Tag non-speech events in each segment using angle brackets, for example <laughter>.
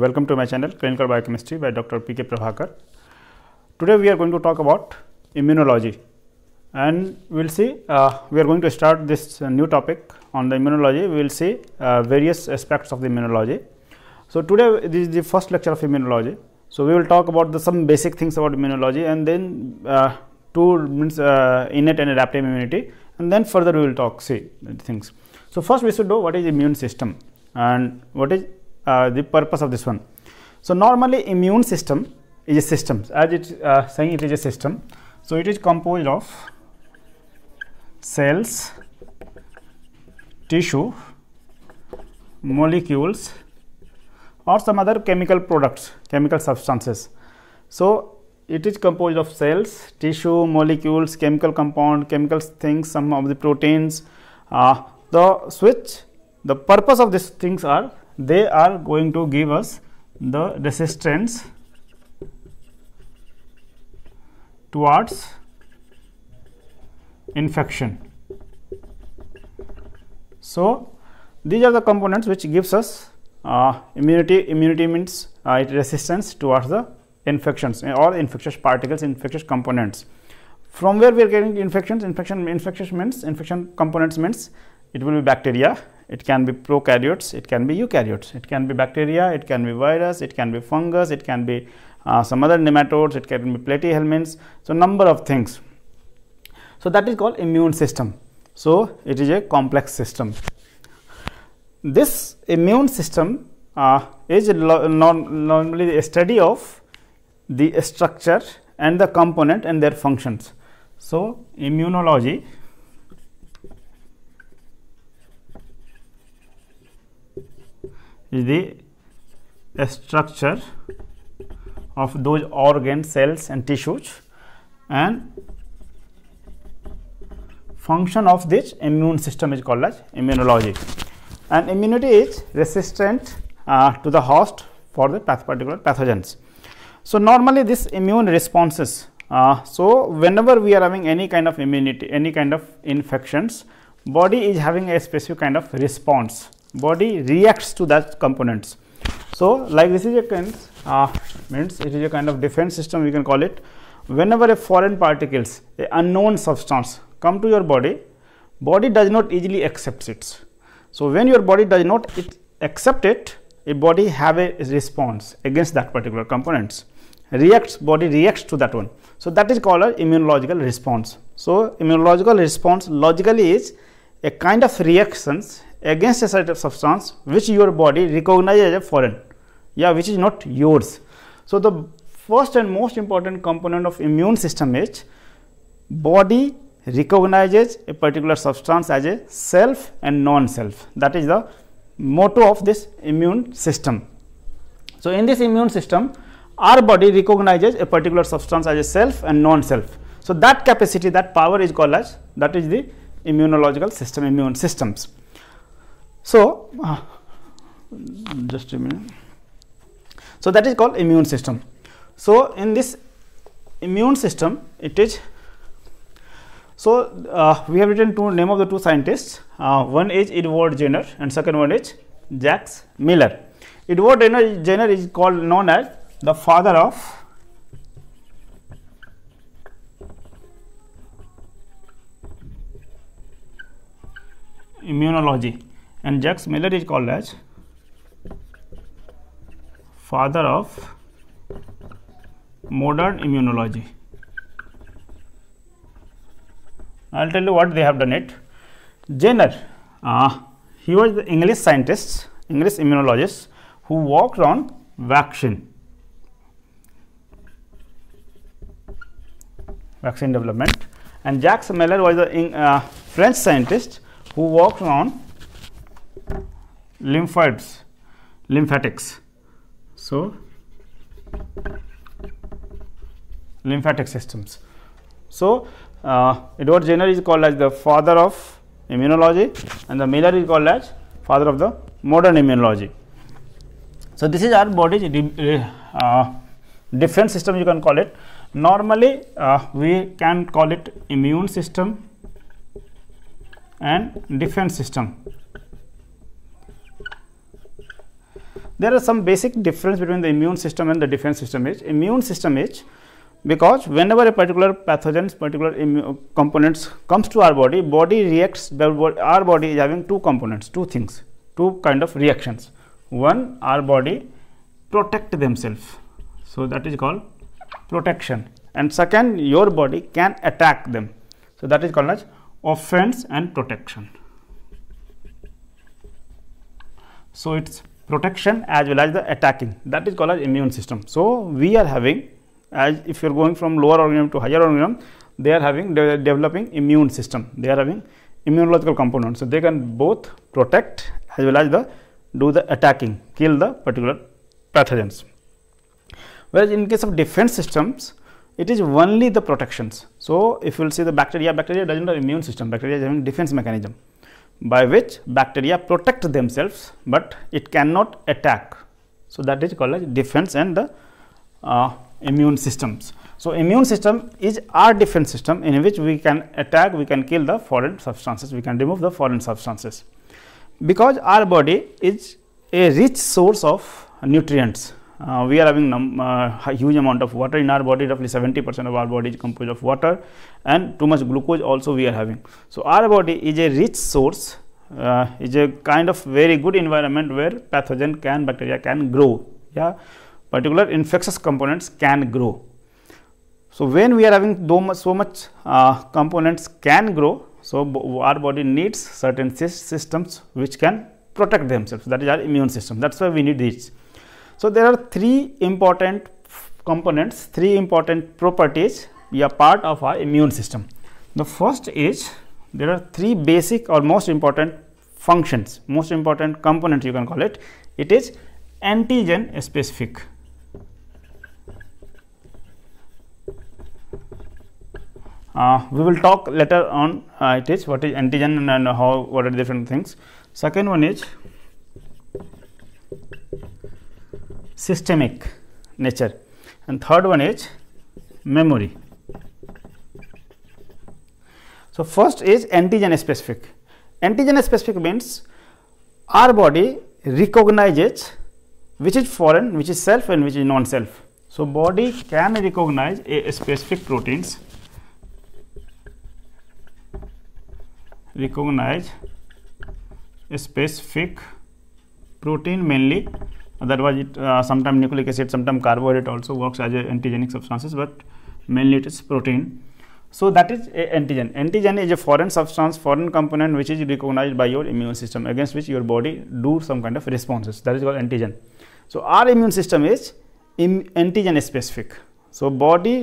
Welcome to my channel Clinical Biochemistry by Dr. P.K. Prabhakar. Today we are going to talk about immunology and we will see uh, we are going to start this uh, new topic on the immunology. We will see uh, various aspects of the immunology. So, today this is the first lecture of immunology. So, we will talk about the, some basic things about immunology and then uh, two means uh, innate and adaptive immunity and then further we will talk see things. So, first we should know what is immune system and what is uh, the purpose of this one. So normally immune system is a system as it uh, saying it is a system. So it is composed of cells, tissue, molecules or some other chemical products, chemical substances. So it is composed of cells, tissue, molecules, chemical compound, chemical things, some of the proteins. Uh, the switch, the purpose of these things are they are going to give us the resistance towards infection. So, these are the components which gives us uh, immunity. Immunity means uh, resistance towards the infections or eh, infectious particles, infectious components. From where we are getting infections, infection, infectious means, infection components means it will be bacteria it can be prokaryotes it can be eukaryotes it can be bacteria it can be virus it can be fungus it can be uh, some other nematodes it can be platyhelminths so number of things so that is called immune system so it is a complex system this immune system uh, is normally a study of the structure and the component and their functions so immunology the structure of those organ cells and tissues and function of this immune system is called as immunology and immunity is resistant uh, to the host for the path particular pathogens so normally this immune responses uh, so whenever we are having any kind of immunity any kind of infections body is having a specific kind of response body reacts to that components so like this is a kind uh, means it is a kind of defense system we can call it whenever a foreign particles a unknown substance come to your body body does not easily accepts it so when your body does not it accept it a body have a response against that particular components reacts body reacts to that one so that is called an immunological response so immunological response logically is a kind of reactions against a certain substance which your body recognizes as a foreign, yeah, which is not yours. So the first and most important component of immune system is body recognizes a particular substance as a self and non-self. That is the motto of this immune system. So in this immune system, our body recognizes a particular substance as a self and non-self. So that capacity, that power is called as that is the immunological system, immune systems. So, uh, just a minute. So, that is called immune system. So, in this immune system, it is so uh, we have written two name of the two scientists. Uh, one is Edward Jenner and second one is Jacques Miller. Edward Jenner, Jenner is called known as the father of immunology and Jacques Miller is called as father of modern immunology. I'll tell you what they have done it. Jenner, uh, he was the English scientist, English immunologist who worked on vaccine, vaccine development and Jacques Miller was a uh, French scientist who worked on lymphoids, lymphatics. So, lymphatic systems. So, uh, Edward Jenner is called as the father of immunology and the Miller is called as father of the modern immunology. So, this is our body's uh, uh, different system you can call it. Normally, uh, we can call it immune system and defense system. there are some basic difference between the immune system and the defense system is immune system is because whenever a particular pathogens particular components comes to our body body reacts our body is having two components two things two kind of reactions one our body protect themselves so that is called protection and second your body can attack them so that is called as offense and protection so it's protection as well as the attacking that is called as immune system so we are having as if you're going from lower organism to higher organism they are having developing immune system they are having immunological component so they can both protect as well as the do the attacking kill the particular pathogens whereas in case of defense systems it is only the protections so if you will see the bacteria bacteria doesn't have immune system bacteria is having defense mechanism by which bacteria protect themselves, but it cannot attack. So, that is called as defense and the uh, immune systems. So, immune system is our defense system in which we can attack, we can kill the foreign substances, we can remove the foreign substances. Because our body is a rich source of nutrients, uh, we are having uh, huge amount of water in our body roughly 70 percent of our body is composed of water and too much glucose also we are having so our body is a rich source uh, is a kind of very good environment where pathogen can bacteria can grow yeah particular infectious components can grow so when we are having so much uh, components can grow so our body needs certain systems which can protect themselves that is our immune system that's why we need this so there are three important components, three important properties we are part of our immune system. The first is there are three basic or most important functions, most important components you can call it. It is antigen specific. Uh, we will talk later on uh, it is what is antigen and, and how what are different things. Second one is systemic nature and third one is memory so first is antigen specific antigen specific means our body recognizes which is foreign which is self and which is non self so body can recognize a specific proteins recognize a specific protein mainly otherwise it uh, sometimes nucleic acid sometimes carbohydrate also works as a antigenic substances but mainly it is protein so that is antigen antigen is a foreign substance foreign component which is recognized by your immune system against which your body do some kind of responses that is called antigen so our immune system is antigen specific so body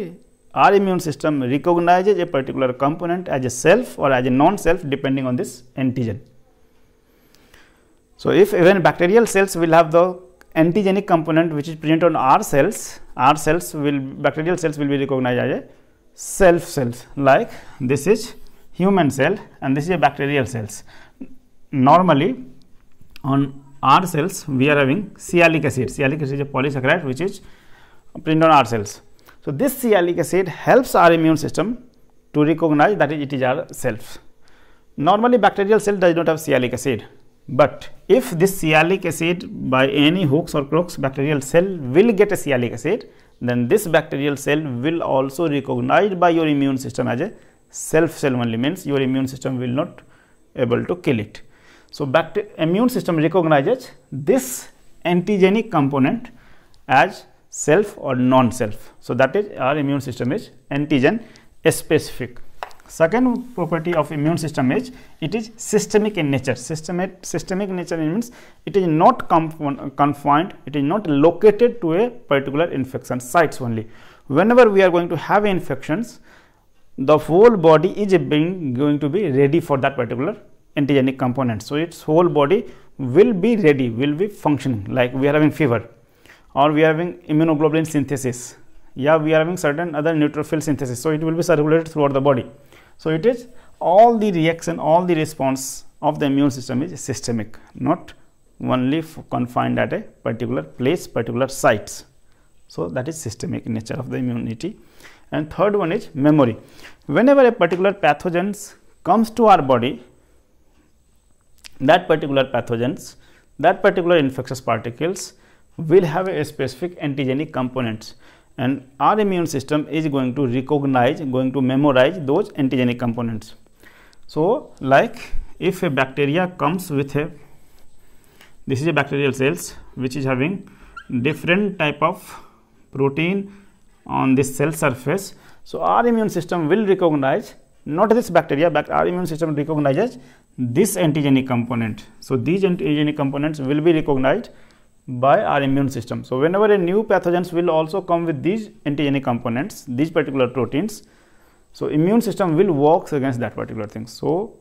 our immune system recognizes a particular component as a self or as a non-self depending on this antigen so if even bacterial cells will have the antigenic component which is present on R cells, R cells will bacterial cells will be recognized as a self cells like this is human cell and this is a bacterial cells. Normally on R cells we are having sialic acid, sialic acid is a polysaccharide which is present on R cells. So, this sialic acid helps our immune system to recognize that it is our self. Normally bacterial cell does not have sialic acid but if this sialic acid by any hooks or crooks bacterial cell will get a sialic acid, then this bacterial cell will also recognized by your immune system as a self cell only means your immune system will not able to kill it. So, immune system recognizes this antigenic component as self or non-self. So, that is our immune system is antigen specific. Second property of immune system is it is systemic in nature. Systemic, systemic nature means it is not confined, it is not located to a particular infection sites only. Whenever we are going to have infections, the whole body is being going to be ready for that particular antigenic component. So, its whole body will be ready, will be functioning like we are having fever or we are having immunoglobulin synthesis. Yeah, we are having certain other neutrophil synthesis. So, it will be circulated throughout the body. So it is all the reaction, all the response of the immune system is systemic, not only confined at a particular place, particular sites. So that is systemic nature of the immunity. And third one is memory. Whenever a particular pathogen comes to our body, that particular pathogens, that particular infectious particles will have a specific antigenic components and our immune system is going to recognize going to memorize those antigenic components so like if a bacteria comes with a this is a bacterial cells which is having different type of protein on this cell surface so our immune system will recognize not this bacteria but our immune system recognizes this antigenic component so these antigenic components will be recognized by our immune system. So whenever a new pathogens will also come with these antigenic components, these particular proteins, so immune system will works against that particular thing. So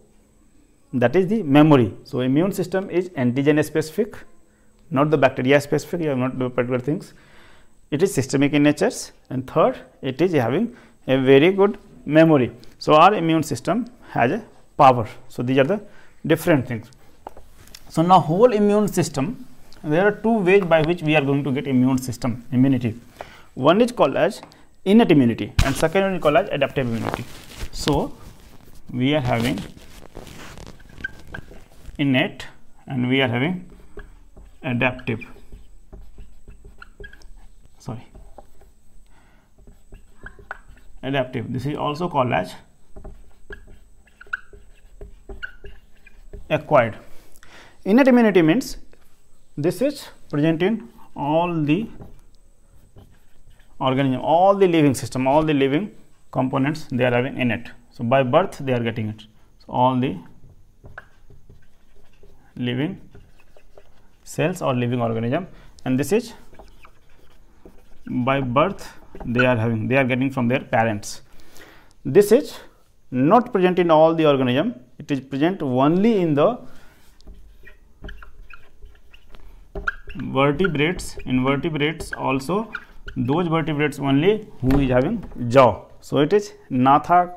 that is the memory. So immune system is antigen specific, not the bacteria specific, or not the particular things. It is systemic in nature and third it is having a very good memory. So our immune system has a power. So these are the different things. So now whole immune system there are two ways by which we are going to get immune system immunity one is called as innate immunity and second one is called as adaptive immunity so we are having innate and we are having adaptive sorry adaptive this is also called as acquired innate immunity means this is present in all the organism all the living system all the living components they are having in it so by birth they are getting it so all the living cells or living organism and this is by birth they are having they are getting from their parents this is not present in all the organism it is present only in the vertebrates invertebrates also those vertebrates only who is having jaw so it is natha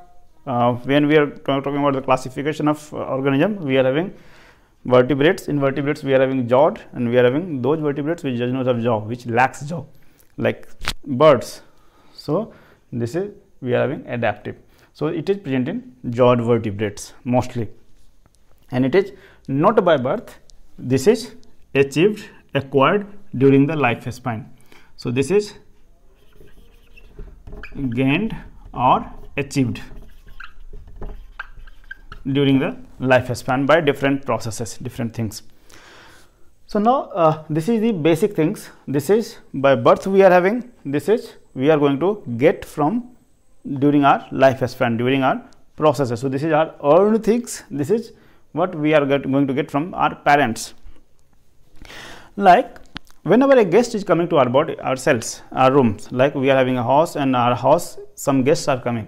uh, when we are talking about the classification of uh, organism we are having vertebrates invertebrates we are having jaw and we are having those vertebrates which does not have jaw which lacks jaw like birds so this is we are having adaptive so it is present in jawed vertebrates mostly and it is not by birth this is achieved acquired during the lifespan. So, this is gained or achieved during the lifespan by different processes, different things. So, now uh, this is the basic things. This is by birth we are having, this is we are going to get from during our lifespan, during our processes. So, this is our earned things, this is what we are get, going to get from our parents like whenever a guest is coming to our body our cells our rooms like we are having a house and our house some guests are coming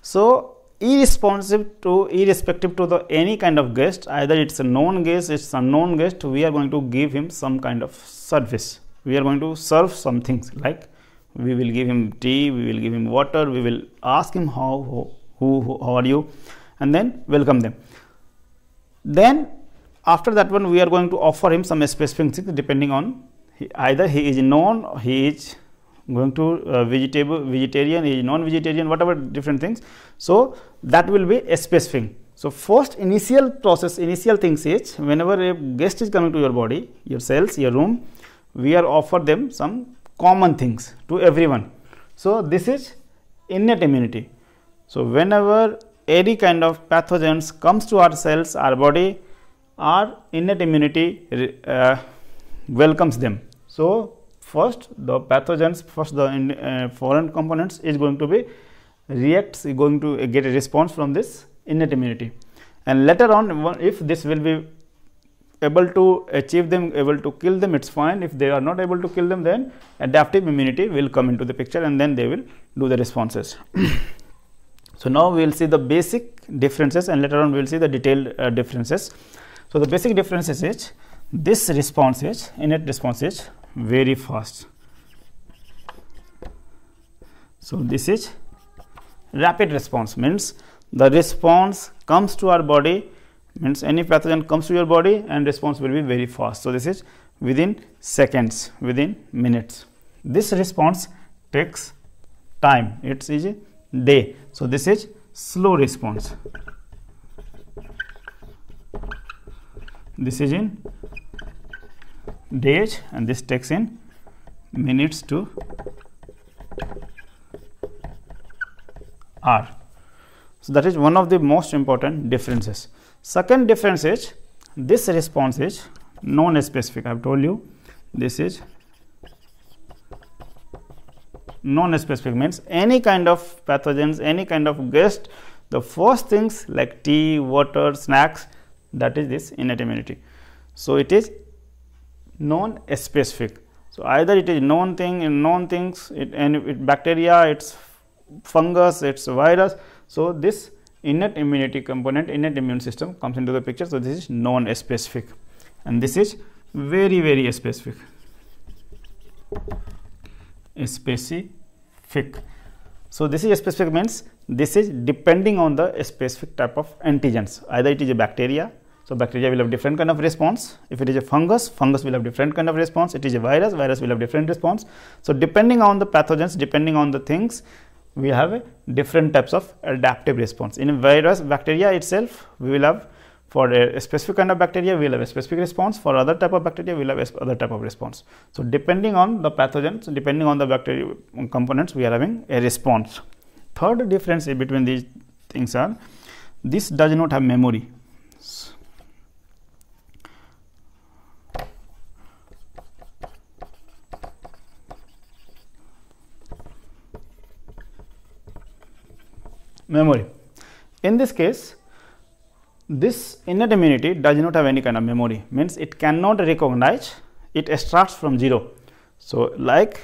so irresponsive to irrespective to the any kind of guest either it's a known guest it's unknown guest we are going to give him some kind of service we are going to serve some things like we will give him tea we will give him water we will ask him how who, who, who are you and then welcome them then after that one we are going to offer him some specific things depending on he, either he is non he is going to uh, vegetable vegetarian he is non vegetarian whatever different things so that will be a specific so first initial process initial things is whenever a guest is coming to your body your cells your room we are offer them some common things to everyone so this is innate immunity so whenever any kind of pathogens comes to our cells our body our innate immunity uh, welcomes them. So, first the pathogens, first the uh, foreign components is going to be reacts going to get a response from this innate immunity and later on if this will be able to achieve them able to kill them it's fine if they are not able to kill them then adaptive immunity will come into the picture and then they will do the responses <coughs> so now we will see the basic differences and later on we will see the detailed uh, differences so the basic difference is, it this response is init response is very fast. So this is rapid response means the response comes to our body means any pathogen comes to your body and response will be very fast. So this is within seconds within minutes. This response takes time it is a day. So this is slow response this is in days and this takes in minutes to hour. So, that is one of the most important differences. Second difference is this response is non-specific. I have told you this is non-specific means any kind of pathogens, any kind of guest, the first things like tea, water, snacks, that is this innate immunity. So, it is non specific. So, either it is known thing in known things it, and it bacteria, its fungus, its virus. So, this innate immunity component, innate immune system comes into the picture. So, this is non specific and this is very very specific. Specific. So, this is specific means this is depending on the specific type of antigens either it is a bacteria so bacteria will have different kind of response. If it is a fungus, fungus will have different kind of response. It is a virus, virus will have different response. So depending on the pathogens, depending on the things, we have a different types of adaptive response. In virus bacteria itself, we will have for a specific kind of bacteria, we will have a specific response. For other type of bacteria, we will have other type of response. So depending on the pathogens, depending on the bacteria um, components, we are having a response. Third difference between these things are this does not have memory. memory. In this case, this innate immunity does not have any kind of memory, means it cannot recognize, it starts from zero. So, like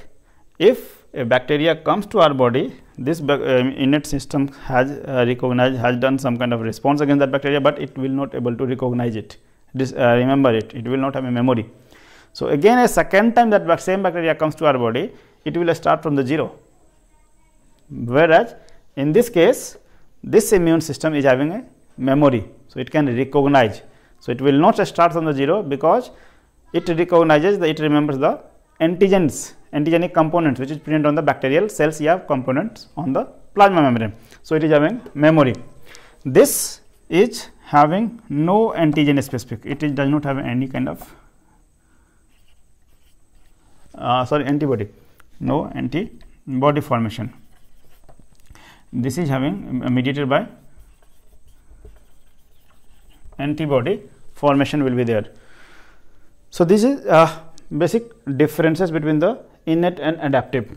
if a bacteria comes to our body, this uh, innate system has uh, recognized, has done some kind of response against that bacteria, but it will not able to recognize it, this, uh, remember it, it will not have a memory. So, again a second time that same bacteria comes to our body, it will start from the zero. Whereas, in this case, this immune system is having a memory. So, it can recognize. So, it will not start from the 0 because it recognizes, the, it remembers the antigens, antigenic components which is present on the bacterial cells You have components on the plasma membrane. So, it is having memory. This is having no antigen specific, it is, does not have any kind of uh, sorry antibody, no antibody formation this is having um, uh, mediated by antibody formation will be there. So, this is uh, basic differences between the innate and adaptive.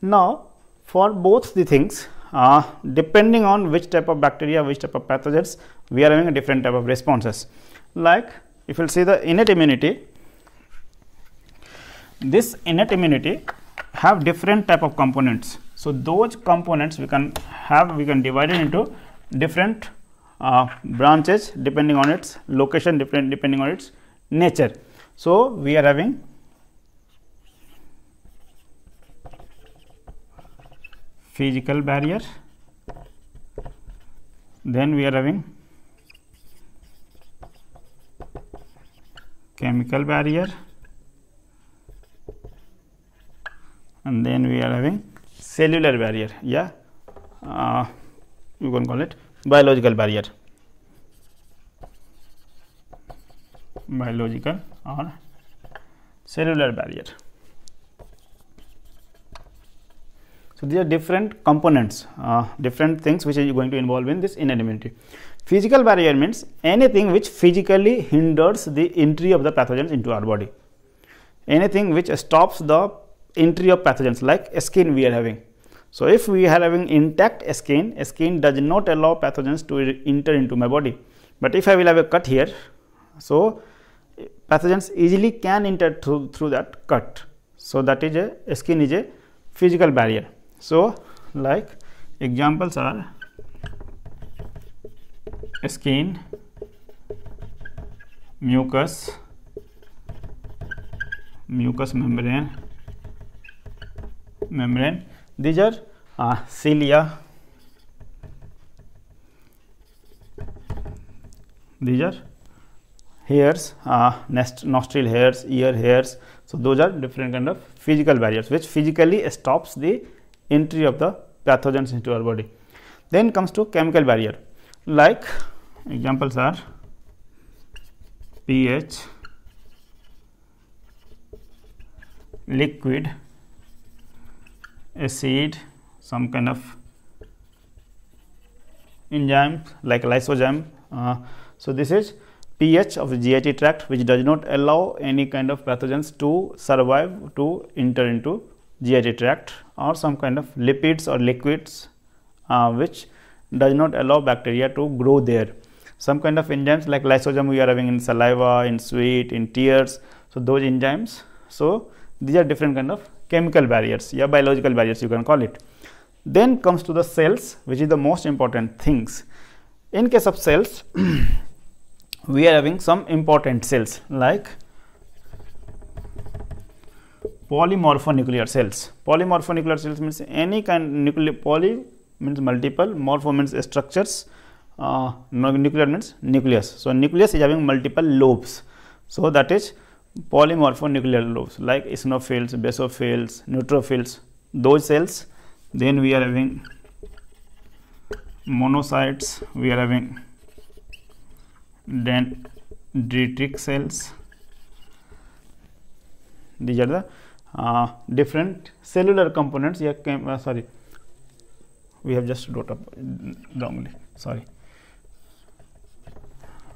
Now, for both the things uh, depending on which type of bacteria, which type of pathogens we are having a different type of responses. Like if you will see the innate immunity, this innate immunity have different type of components so those components we can have we can divide it into different uh, branches depending on its location different depending on its nature so we are having physical barrier then we are having chemical barrier and then we are having cellular barrier yeah uh, you can call it biological barrier biological or cellular barrier so these are different components uh, different things which is going to involve in this immunity. physical barrier means anything which physically hinders the entry of the pathogens into our body anything which stops the entry of pathogens like skin we are having. So, if we are having intact skin, skin does not allow pathogens to enter into my body. But if I will have a cut here, so pathogens easily can enter through, through that cut. So, that is a skin is a physical barrier. So, like examples are skin, mucus, mucous membrane membrane. These are uh, cilia. These are hairs, uh, nest, nostril hairs, ear hairs. So those are different kind of physical barriers which physically stops the entry of the pathogens into our body. Then comes to chemical barrier. Like examples are pH, liquid a seed some kind of enzyme like lysozyme uh, so this is pH of the GIT tract which does not allow any kind of pathogens to survive to enter into GIT tract or some kind of lipids or liquids uh, which does not allow bacteria to grow there. Some kind of enzymes like lysozyme we are having in saliva, in sweat, in tears. So those enzymes. So these are different kind of chemical barriers yeah biological barriers you can call it then comes to the cells which is the most important things in case of cells <clears throat> we are having some important cells like polymorphonuclear cells polymorphonuclear cells means any kind nuclear poly means multiple morpho means structures uh, nuclear means nucleus so nucleus is having multiple lobes so that is polymorphonuclear lobes like eosinophils, basophils, neutrophils, those cells. Then we are having monocytes, we are having then dendritic cells. These are the uh, different cellular components. Yeah, came, uh, sorry, we have just wrote up wrongly. Sorry.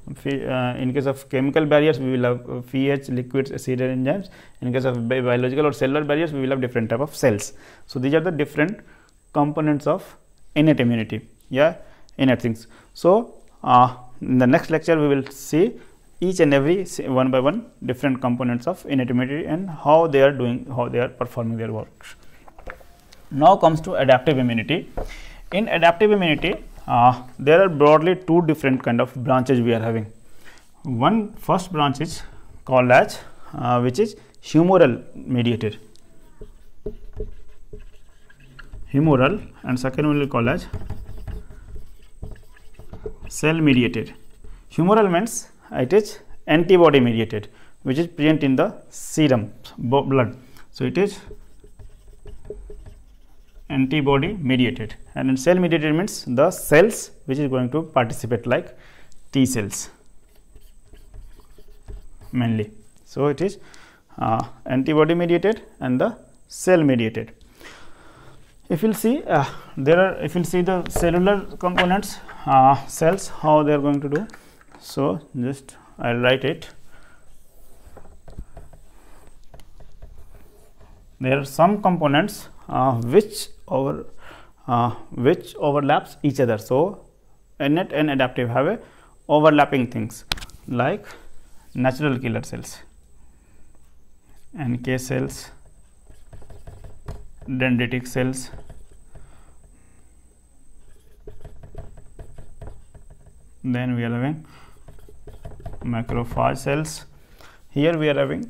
Uh, in case of chemical barriers we will have uh, pH, liquids, acid enzymes. In case of biological or cellular barriers we will have different type of cells. So, these are the different components of innate immunity, yeah, innate things. So, uh, in the next lecture we will see each and every one by one different components of innate immunity and how they are doing, how they are performing their work. Now comes to adaptive immunity. In adaptive immunity, uh, there are broadly two different kind of branches we are having one first branch is called as uh, which is humoral mediated humoral and second one will call as cell mediated humoral means it is antibody mediated which is present in the serum blood so it is antibody mediated and in cell mediated means the cells which is going to participate like T cells mainly. So, it is uh, antibody mediated and the cell mediated. If you will see uh, there are if you will see the cellular components uh, cells how they are going to do. So, just I will write it. There are some components uh, which over uh, which overlaps each other so innate and adaptive have a overlapping things like natural killer cells NK cells dendritic cells then we are having macrophage cells here we are having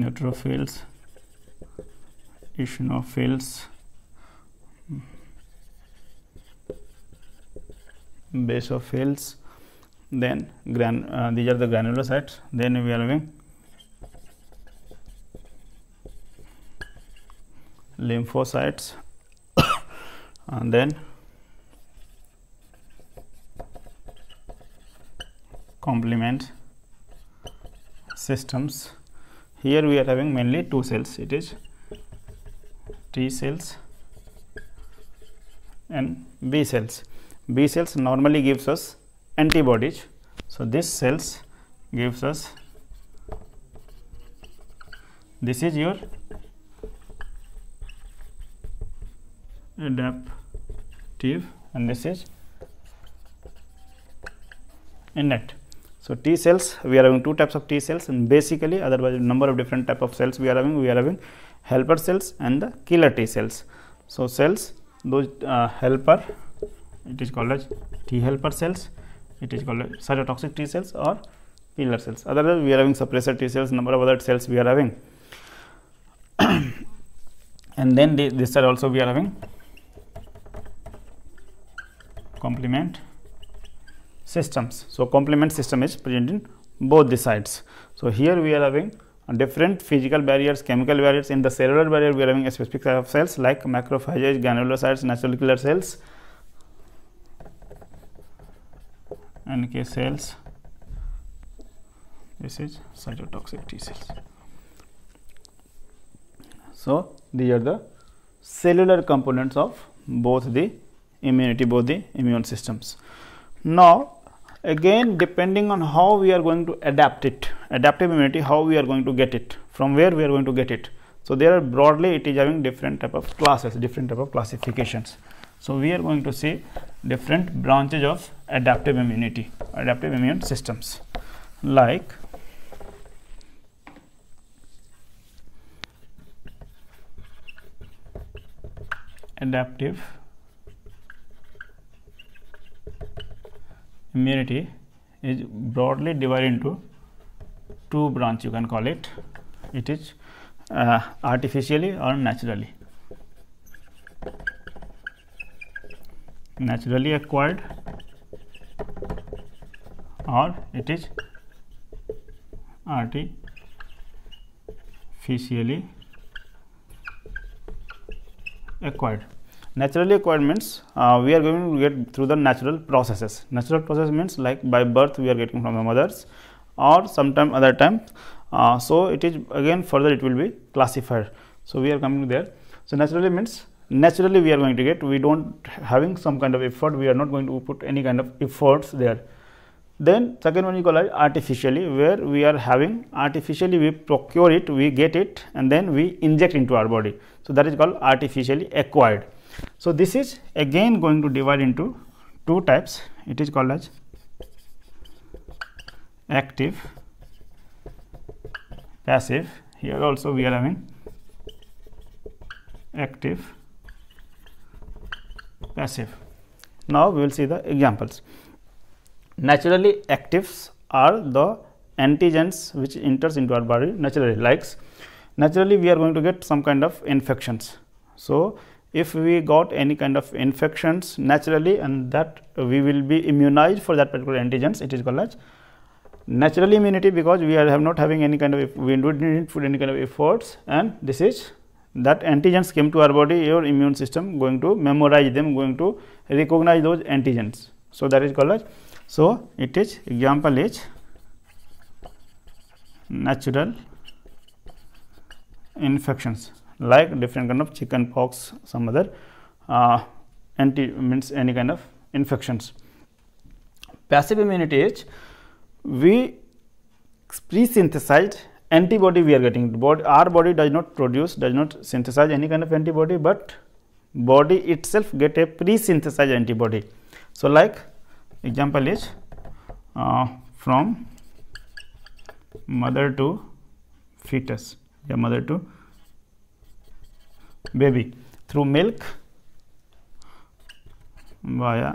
neutrophils eosinophils basophils then gran uh, these are the granulocytes then we are having lymphocytes <coughs> and then complement systems here we are having mainly two cells it is T cells and B cells B cells normally gives us antibodies so this cells gives us this is your adaptive and this is innate. So T cells, we are having two types of T cells and basically otherwise number of different type of cells we are having, we are having helper cells and the killer T cells. So cells, those uh, helper, it is called as T helper cells, it is called as cytotoxic T cells or killer cells. Otherwise we are having suppressor T cells, number of other cells we are having. <coughs> and then the, these also we are having complement systems. So, complement system is present in both the sides. So, here we are having different physical barriers, chemical barriers. In the cellular barrier, we are having a specific type of cells like macrophages, granulocytes, natural killer cells, NK cells. This is cytotoxic T cells. So, these are the cellular components of both the immunity, both the immune systems. Now, again depending on how we are going to adapt it adaptive immunity how we are going to get it from where we are going to get it so there are broadly it is having different type of classes different type of classifications so we are going to see different branches of adaptive immunity adaptive immune systems like adaptive immunity is broadly divided into two branch you can call it it is uh, artificially or naturally naturally acquired or it is artificially acquired natural acquirements uh, we are going to get through the natural processes natural process means like by birth we are getting from the mothers or sometime other time uh, so it is again further it will be classified so we are coming there so naturally means naturally we are going to get we don't having some kind of effort we are not going to put any kind of efforts there then second one you call it artificially where we are having artificially we procure it we get it and then we inject into our body so that is called artificially acquired so, this is again going to divide into two types it is called as active passive here also we are having active passive now we will see the examples naturally actives are the antigens which enters into our body naturally likes naturally we are going to get some kind of infections so if we got any kind of infections naturally and that we will be immunized for that particular antigens it is called as natural immunity because we are have not having any kind of we didn't put any kind of efforts and this is that antigens came to our body your immune system going to memorize them going to recognize those antigens so that is called as so it is example is natural infections like different kind of chicken pox some other uh, anti means any kind of infections passive immunity is we pre-synthesize antibody we are getting body, our body does not produce does not synthesize any kind of antibody but body itself get a pre-synthesized antibody so like example is uh, from mother to fetus yeah mother to baby through milk via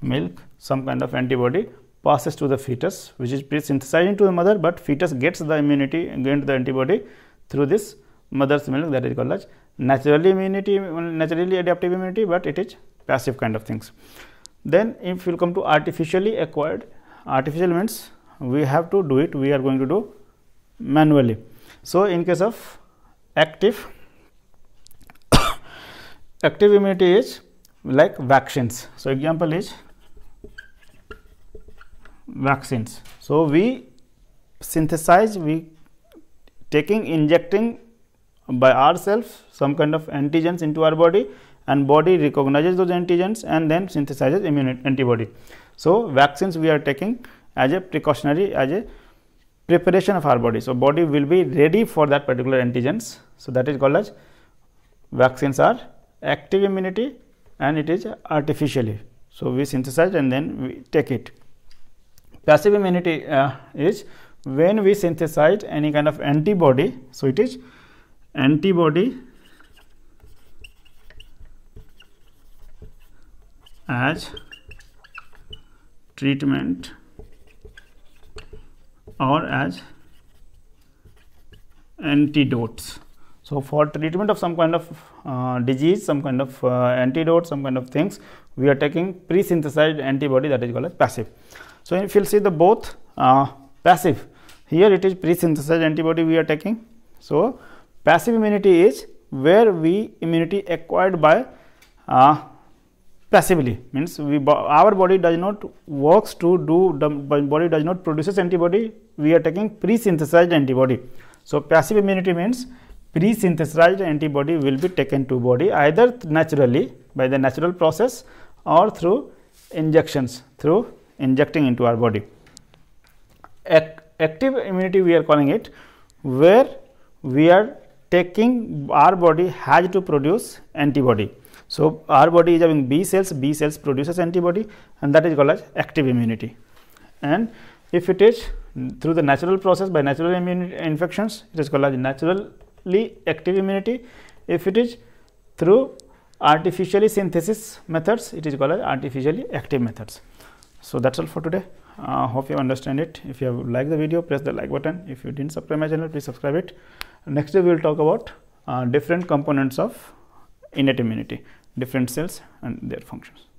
milk some kind of antibody passes to the fetus which is pre synthesizing to the mother but fetus gets the immunity gained the antibody through this mother's milk that is called as naturally immunity naturally adaptive immunity but it is passive kind of things then if you come to artificially acquired artificial means we have to do it we are going to do manually so in case of active active immunity is like vaccines. So, example is vaccines. So, we synthesize, we taking, injecting by ourselves some kind of antigens into our body and body recognizes those antigens and then synthesizes immune antibody. So, vaccines we are taking as a precautionary, as a preparation of our body. So, body will be ready for that particular antigens. So, that is called as vaccines are active immunity and it is artificially. So we synthesize and then we take it. Passive immunity uh, is when we synthesize any kind of antibody. So it is antibody as treatment or as antidotes. So for treatment of some kind of uh, disease, some kind of uh, antidote, some kind of things, we are taking pre-synthesized antibody that is called as passive. So, if you will see the both uh, passive, here it is pre-synthesized antibody we are taking. So, passive immunity is where we immunity acquired by uh, passively means we our body does not works to do the body does not produces antibody we are taking pre-synthesized antibody. So, passive immunity means pre-synthesized antibody will be taken to body either naturally by the natural process or through injections through injecting into our body. active immunity we are calling it where we are taking our body has to produce antibody. So, our body is having B cells, B cells produces antibody and that is called as active immunity. And if it is through the natural process by natural immune infections, it is called as natural active immunity if it is through artificially synthesis methods it is called as artificially active methods so that's all for today uh, hope you understand it if you have liked the video press the like button if you didn't subscribe my channel please subscribe it next day we will talk about uh, different components of innate immunity different cells and their functions